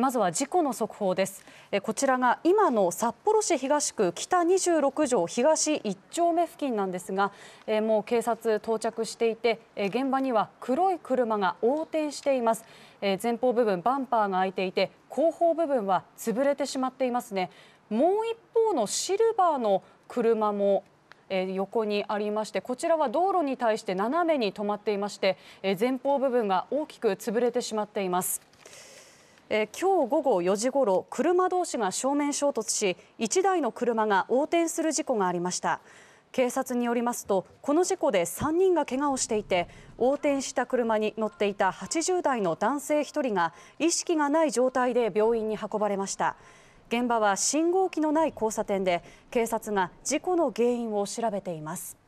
まずは事故の速報です。こちらが今の札幌市東区北26条東1丁目付近なんですが、もう警察到着していて、現場には黒い車が横転しています。前方部分バンパーが開いていて、後方部分は潰れてしまっていますね。もう一方のシルバーの車もえ横にありましてこちらは道路に対して斜めに止まっていまして、え前方部分が大きく潰れてしまっています。えー、今日午後4時ごろ車同士が正面衝突し1台の車が横転する事故がありました警察によりますとこの事故で3人が怪我をしていて横転した車に乗っていた80代の男性1人が意識がない状態で病院に運ばれました現場は信号機のない交差点で警察が事故の原因を調べています